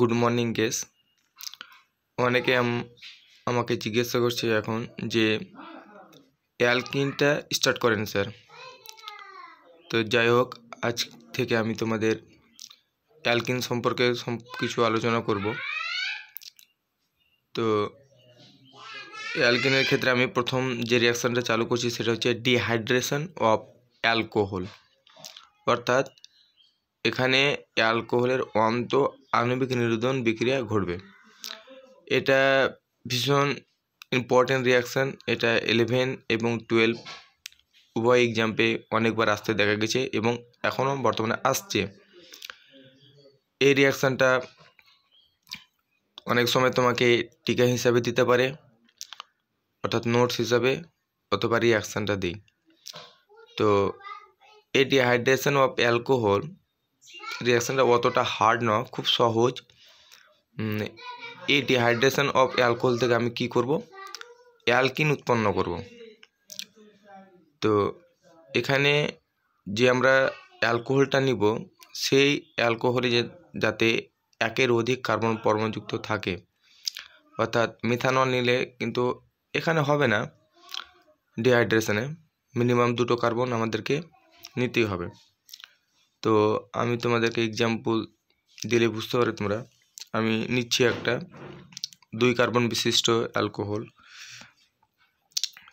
good morning case অনেকে আমাকে জিজ্ঞাসা করছে এখন যে অ্যালকিনটা স্টার্ট করেন স্যার তো যাই হোক আজ থেকে আমি তোমাদের অ্যালকিন সম্পর্কে কিছু আলোচনা করব তো অ্যালকিনের ক্ষেত্রে আমি প্রথম যে রিয়াকশানটা চালু করছি সেটা হচ্ছে ডিহাইড্রেশন অফ অ্যালকোহল অর্থাৎ এখানে অ্যালকোহলের অন্ত আণবিক নিরোধন বিক্রিয়া ঘটবে এটা ভীষণ ইম্পর্টেন্ট রিয়াকশান এটা ইলেভেন এবং টুয়েলভ উভয় এক্সাম্পে অনেকবার আসতে দেখা গেছে এবং এখনও বর্তমানে আসছে এই রিয়াকশানটা অনেক সময় তোমাকে টিকা হিসাবে দিতে পারে অর্থাৎ নোটস হিসাবে অথবা রিয়াকশানটা দিই তো এটি হাইড্রেশন অফ অ্যালকোহল রিয়াকশানটা অতটা হার্ড নয় খুব সহজ এই ডিহাইড্রেশন অফ অ্যালকোহল থেকে আমি কি করব অ্যালকিন উৎপন্ন করব তো এখানে যে আমরা অ্যালকোহলটা নিব সেই অ্যালকোহলে যাতে একের অধিক কার্বন পরমাণুযুক্ত থাকে অর্থাৎ মিথানল নিলে কিন্তু এখানে হবে না ডিহাইড্রেশানে মিনিমাম দুটো কার্বন আমাদেরকে নিতেই হবে তো আমি তোমাদেরকে এক্সাম্পল দিলে বুঝতে পারো তোমরা আমি নিচ্ছি একটা দুই কার্বন বিশিষ্ট alcohol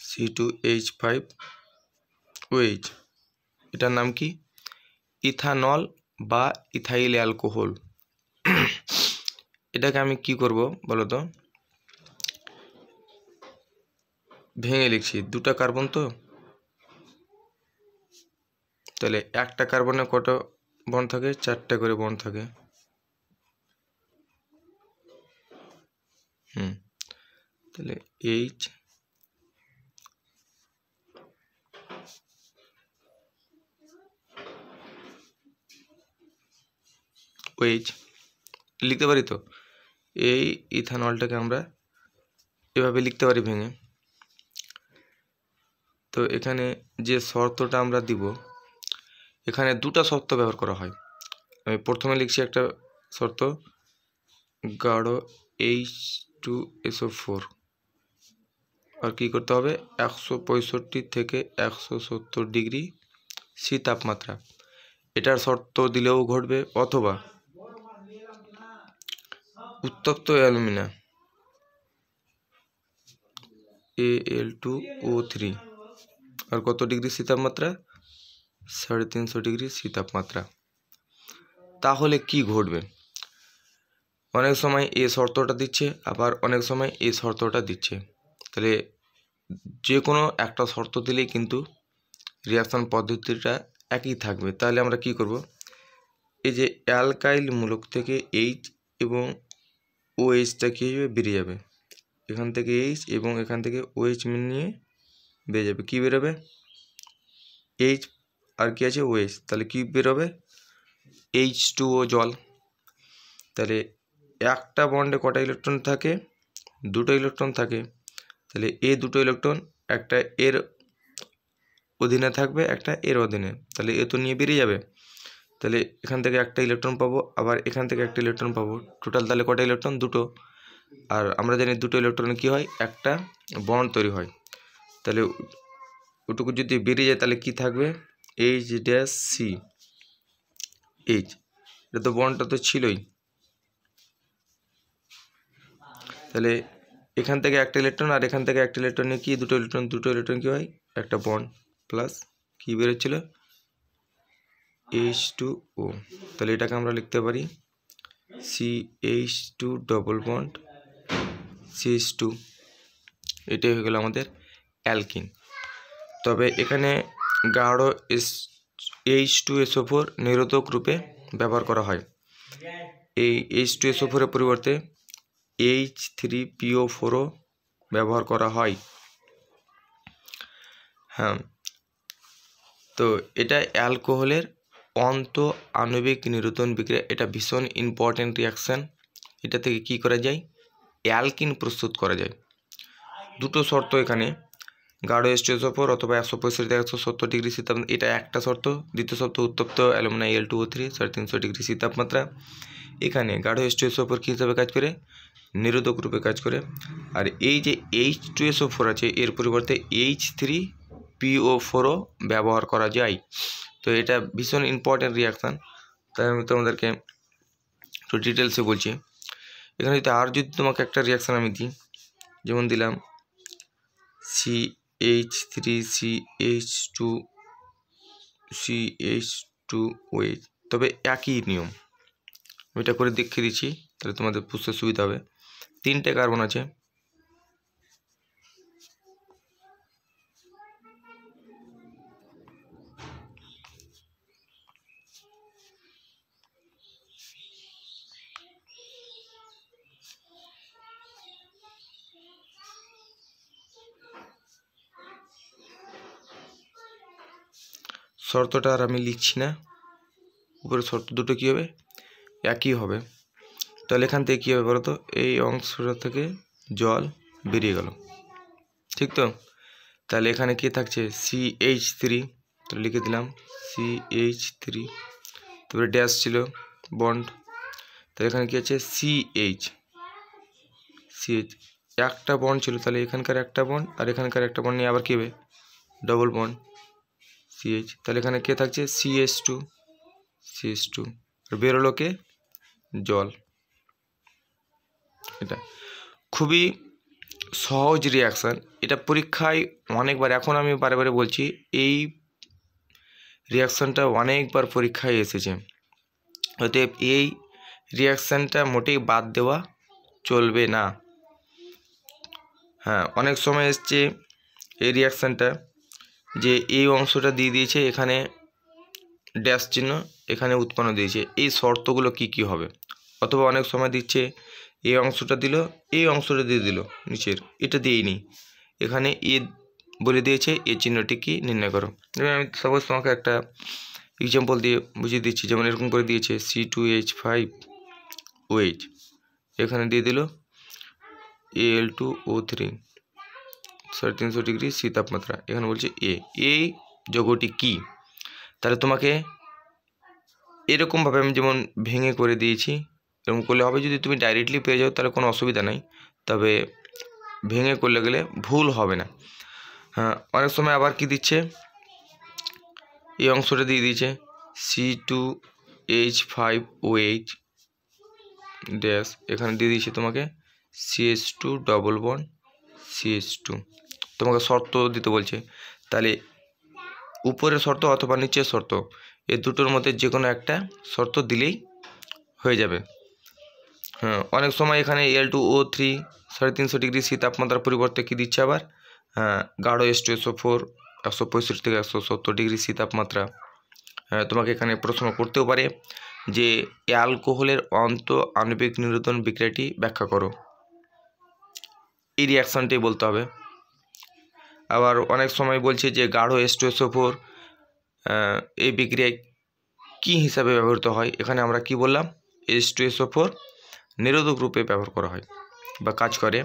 C two H five H এটার নাম কি ইথানল বা ইথাইল অ্যালকোহল এটাকে আমি কি করব বলো তো ভেঙে লিখছি দুটা কার্বন তো তাহলে একটা কার্বনে কটা বন থাকে চারটা করে বন থাকে হুম তাহলে এইচ ওইচ লিখতে পারি তো এই ইথানলটাকে আমরা এভাবে লিখতে পারি ভেঙে তো এখানে যে শর্তটা আমরা দিব এখানে দুটা শর্ত ব্যবহার করা হয় আমি প্রথমে লিখছি একটা শর্ত গাঢ় এইচ টু এসও ফোর আর কী করতে হবে একশো পঁয়ষট্টি থেকে একশো সত্তর ডিগ্রি সি তাপমাত্রা এটার শর্ত দিলেও ঘটবে অথবা উত্তপ্ত alumina A L two O three আর কত ডিগ্রি সি তাপমাত্রা সাড়ে তিনশো ডিগ্রি শীতাপমাত্রা তাহলে কি ঘটবে অনেক সময় এ শর্তটা দিচ্ছে আবার অনেক সময় এ শর্তটা দিচ্ছে তাহলে যে কোনো একটা শর্ত দিলেই কিন্তু রিয়াকশন পদ্ধতিটা একই থাকবে তাহলে আমরা কি করব এই যে অ্যালকাইল মূলক থেকে এইচ এবং ও এইচটা কী হয়ে বেরিয়ে যাবে এখান থেকে এইচ এবং এখান থেকে ও এইচ নিয়ে বেরিয়ে যাবে কী বেরোবে এইচ আর কি আছে ওয়েস তাহলে কি বেরোবে এইচ টু ও জল তাহলে একটা বন্ডে কটা ইলেকট্রন থাকে দুটো ইলেকট্রন থাকে তাহলে এ দুটো ইলেকট্রন একটা এর অধীনে থাকবে একটা এর অধীনে তাহলে এ তো নিয়ে বেরিয়ে যাবে তাহলে এখান থেকে একটা ইলেকট্রন পাবো আবার এখান থেকে একটা ইলেকট্রন পাবো টোটাল তাহলে কটা ইলেকট্রন দুটো আর আমরা জানি দুটো ইলেকট্রন কি হয় একটা বন্ড তৈরি হয় তাহলে ওটুকু যদি বেরিয়ে যায় তাহলে কি থাকবে এইচ ড্যাশ সি এইচ এটা তো বনটা তো ছিলই তাহলে এখান থেকে একটা ইলেকট্রন আর এখান থেকে একটা ইলেকট্রন নিয়ে কি দুটো ইলেকট্রন দুটো ইলেকট্রন কী হয় একটা বন্ড প্লাস কী বেরোচ্ছিল এইচ টু ও তাহলে এটাকে আমরা লিখতে পারি C H two double bond C H two এটাই হয়ে গেল আমাদের অ্যালকিন তবে এখানে গাঢ় S H two SO four নিরোধক রূপে ব্যবহার করা হয় এই এইচ টু এসও ফোরের পরিবর্তে এইচ থ্রি পিও ফোরও ব্যবহার করা হয় হ্যাঁ তো এটা অ্যালকোহলের অন্ত আণবিক নিরোধন বিক্রিয়া এটা ভীষণ ইম্পর্ট্যান্ট রিয়াকশান এটা থেকে কি করা যায় অ্যালকিন প্রস্তুত করা যায় দুটো শর্ত এখানে গাঢ় স্টেজ ওপর অথবা একশো পঁয়ষট্টি একশো সত্তর ডিগ্রি সি এটা একটা শর্ত দ্বিতীয় শর্ত উত্তপ্ত অ্যালুমিনাই এল টু ও থ্রি সাড়ে তিনশো ডিগ্রি সি এখানে গাঢ় স্টেজ ওপর কী হিসাবে কাজ করে নিরোধক রূপে কাজ করে আর এই যে এইচ টু ও ফোর আছে এর পরিবর্তে এইচ থ্রি পিও ফোরও ব্যবহার করা যায় তো এটা ভীষণ ইম্পর্ট্যান্ট রিয়াকশান তাই আমি তোমাদেরকে একটু ডিটেলসে বলছি এখানে যদি আর যদি তোমাকে একটা রিয়াকশান আমি দিই যেমন দিলাম C H three C H two C H two ওয়েচ তবে একই নিয়ম এটা করে দেখিয়ে দিচ্ছি তাহলে তোমাদের বুঝতে সুবিধা হবে তিনটে কার্বন আছে শর্তটা আর আমি লিখছি না উপরে শর্ত দুটো কী হবে একই হবে তাহলে এখান থেকে কী হবে বলো তো এই অংশটা থেকে জল বেরিয়ে গেল ঠিক তো তাহলে এখানে কি থাকছে সি এইচ থ্রি তো লিখে দিলাম সি এইচ থ্রি তারপরে ড্যাশ ছিল বন্ড তাহলে এখানে কী আছে সি এইচ সি এইচ একটা বন্ড ছিল তাহলে এখানকার একটা বন্ড আর এখানকার একটা বন্ড নিয়ে আবার কী হবে ডবল বন্ড সিএইচ তাহলে এখানে কে থাকছে সিএস টু সিএস টু আর বেরোলো কে জল এটা খুবই সহজ রিয়াকশান এটা পরীক্ষায় অনেকবার এখন আমি বারে বারে বলছি এই রিয়াকশানটা অনেকবার পরীক্ষায় এসেছে অতএব এই রিয়াকশানটা মোটেই বাদ দেওয়া চলবে না হ্যাঁ অনেক সময় এসছে এই রিয়াকশানটা যে এই অংশটা দিয়ে দিয়েছে এখানে ড্যাশ চিহ্ন এখানে উৎপন্ন দিয়েছে এই শর্তগুলো কি কি হবে অথবা অনেক সময় দিচ্ছে এই অংশটা দিল এই অংশটা দিয়ে দিল নিচের এটা দিয়েইনি এখানে এ বলে দিয়েছে এ চিহ্নটি কি নির্ণয় করো যেমন আমি সবাই তোমাকে একটা এক্সাম্পল দিয়ে বুঝিয়ে দিচ্ছি যেমন এরকম করে দিয়েছে C two H five O H এখানে দিয়ে দিল এল টু ও থ্রি সাড়ে তিনশো ডিগ্রি সি তাপমাত্রা এখানে বলছে এ এই যৌগটি কি তাহলে তোমাকে এরকমভাবে আমি যেমন ভেঙে করে দিয়েছি এরকম করলে হবে যদি তুমি ডাইরেক্টলি পেয়ে যাও তাহলে কোনো অসুবিধা নাই তবে ভেঙে করলে গেলে ভুল হবে না হ্যাঁ অনেক সময় আবার কি দিচ্ছে এই অংশটা দিয়ে দিয়েছে C two H five O H dash এখানে দিয়ে দিয়েছে তোমাকে CS two double one CS two তোমাকে শর্ত দিতে বলছে তাহলে উপরের শর্ত অথবা নিচের শর্ত এ দুটোর মধ্যে যে কোনো একটা শর্ত দিলেই হয়ে যাবে হ্যাঁ অনেক সময় এখানে এল টু ও থ্রি সাড়ে তিনশো ডিগ্রি সি তাপমাত্রার পরিবর্তে কী দিচ্ছে আবার হ্যাঁ গাঢ় এস টু এসও ফোর একশো পঁয়ষট্টি থেকে একশো সত্তর ডিগ্রি সি তাপমাত্রা হ্যাঁ, তোমাকে এখানে প্রশ্ন করতেও পারে যে অ্যালকোহলের অন্ত আণবিক নিরোধন বিক্রিয়াটি ব্যাখ্যা করো এই রিয়াকশানটাই বলতে হবে আবার অনেক সময় বলছে যে গাঢ় এসটুএসও ফোর এই বিক্রিয়ায় কী হিসাবে ব্যবহৃত হয় এখানে আমরা কি বললাম এস্টোসোফোর ফোর নিরোধক রূপে ব্যবহার করা হয় বা কাজ করে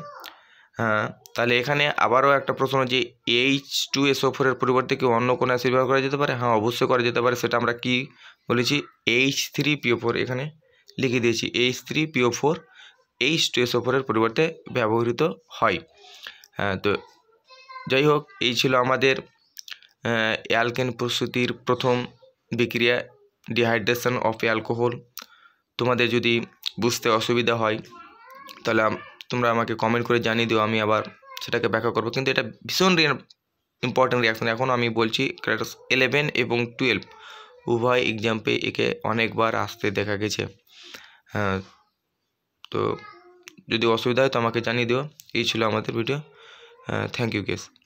হ্যাঁ তাহলে এখানে আবারও একটা প্রশ্ন যে এইচ টু এস ফোরের পরিবর্তে কি অন্য কোনো অ্যাসিড ব্যবহার করা যেতে পারে হ্যাঁ অবশ্যই করা যেতে পারে সেটা আমরা কি বলেছি এইচ থ্রি পিও ফোর এখানে লিখে দিয়েছি H three PO four H two S ফোরের পরিবর্তে ব্যবহৃত হয় হ্যাঁ তো যাই হোক এই ছিল আমাদের অ্যালকেন প্রস্তুতির প্রথম বিক্রিয়া ডিহাইড্রেশন অফ অ্যালকোহল তোমাদের যদি বুঝতে অসুবিধা হয় তাহলে তোমরা আমাকে কমেন্ট করে জানিয়ে দিও আমি আবার সেটাকে ব্যাখ্যা করবো কিন্তু এটা ভীষণ ইম্পর্ট্যান্ট রিয়াকশন এখন আমি বলছি ক্লাস ইলেভেন এবং টুয়েলভ উভয় এক্সাম্পে একে অনেকবার আসতে দেখা গেছে হ্যাঁ তো যদি অসুবিধা হয় তো আমাকে জানিয়ে দিও এই ছিল আমাদের ভিডিও থ্যাংক ইউ গেস